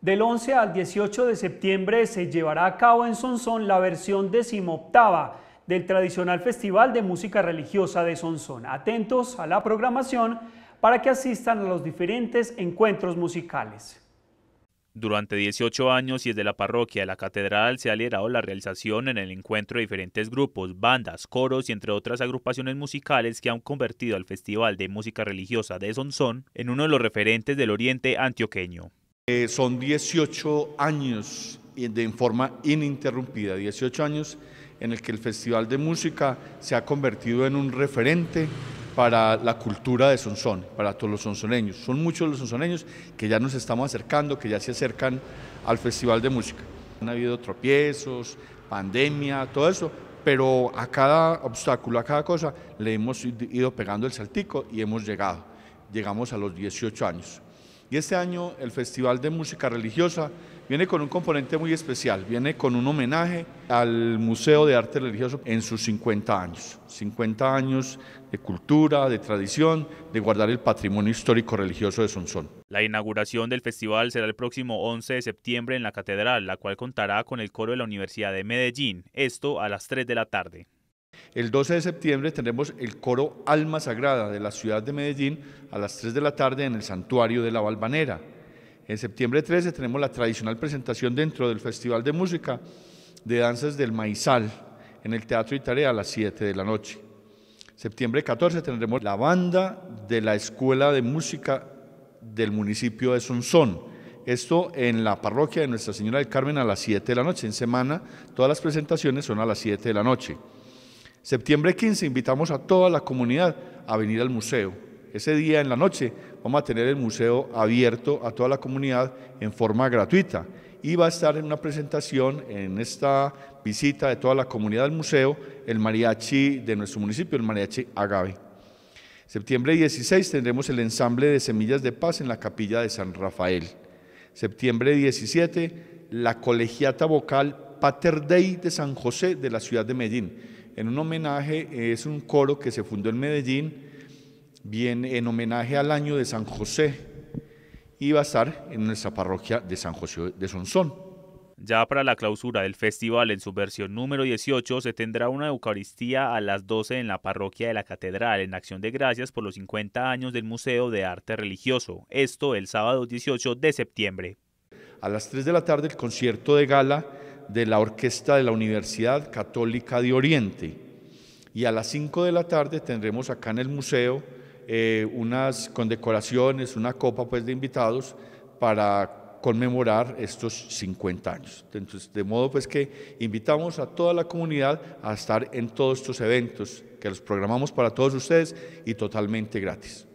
Del 11 al 18 de septiembre se llevará a cabo en Sonsón la versión decimoctava del tradicional Festival de Música Religiosa de Sonsón. Atentos a la programación para que asistan a los diferentes encuentros musicales. Durante 18 años y desde la parroquia de la catedral se ha liderado la realización en el encuentro de diferentes grupos, bandas, coros y entre otras agrupaciones musicales que han convertido al Festival de Música Religiosa de Sonsón en uno de los referentes del oriente antioqueño. Eh, son 18 años de forma ininterrumpida, 18 años en el que el Festival de Música se ha convertido en un referente para la cultura de Sonson, para todos los sonsoneños. Son muchos los sonsoneños que ya nos estamos acercando, que ya se acercan al Festival de Música. Han habido tropiezos, pandemia, todo eso, pero a cada obstáculo, a cada cosa, le hemos ido pegando el saltico y hemos llegado. Llegamos a los 18 años. Y este año el Festival de Música Religiosa viene con un componente muy especial, viene con un homenaje al Museo de Arte Religioso en sus 50 años, 50 años de cultura, de tradición, de guardar el patrimonio histórico religioso de Sonsón. La inauguración del festival será el próximo 11 de septiembre en la Catedral, la cual contará con el coro de la Universidad de Medellín, esto a las 3 de la tarde. El 12 de septiembre tendremos el coro Alma Sagrada de la ciudad de Medellín a las 3 de la tarde en el Santuario de la Valvanera. En septiembre 13 tenemos la tradicional presentación dentro del Festival de Música de Danzas del Maizal en el Teatro Italia a las 7 de la noche. Septiembre 14 tendremos la banda de la Escuela de Música del municipio de Sonsón. Esto en la parroquia de Nuestra Señora del Carmen a las 7 de la noche. En semana todas las presentaciones son a las 7 de la noche. Septiembre 15 invitamos a toda la comunidad a venir al museo. Ese día en la noche vamos a tener el museo abierto a toda la comunidad en forma gratuita y va a estar en una presentación en esta visita de toda la comunidad del museo el mariachi de nuestro municipio, el mariachi Agave. Septiembre 16 tendremos el ensamble de Semillas de Paz en la capilla de San Rafael. Septiembre 17 la colegiata vocal Pater Dei de San José de la ciudad de Medellín en un homenaje, es un coro que se fundó en Medellín, bien en homenaje al año de San José, y va a estar en nuestra parroquia de San José de Sonsón. Ya para la clausura del festival en su versión número 18 se tendrá una Eucaristía a las 12 en la parroquia de la Catedral en acción de gracias por los 50 años del Museo de Arte Religioso, esto el sábado 18 de septiembre. A las 3 de la tarde el concierto de gala de la Orquesta de la Universidad Católica de Oriente. Y a las 5 de la tarde tendremos acá en el museo eh, unas condecoraciones, una copa pues, de invitados para conmemorar estos 50 años. de modo pues que invitamos a toda la comunidad a estar en todos estos eventos que los programamos para todos ustedes y totalmente gratis.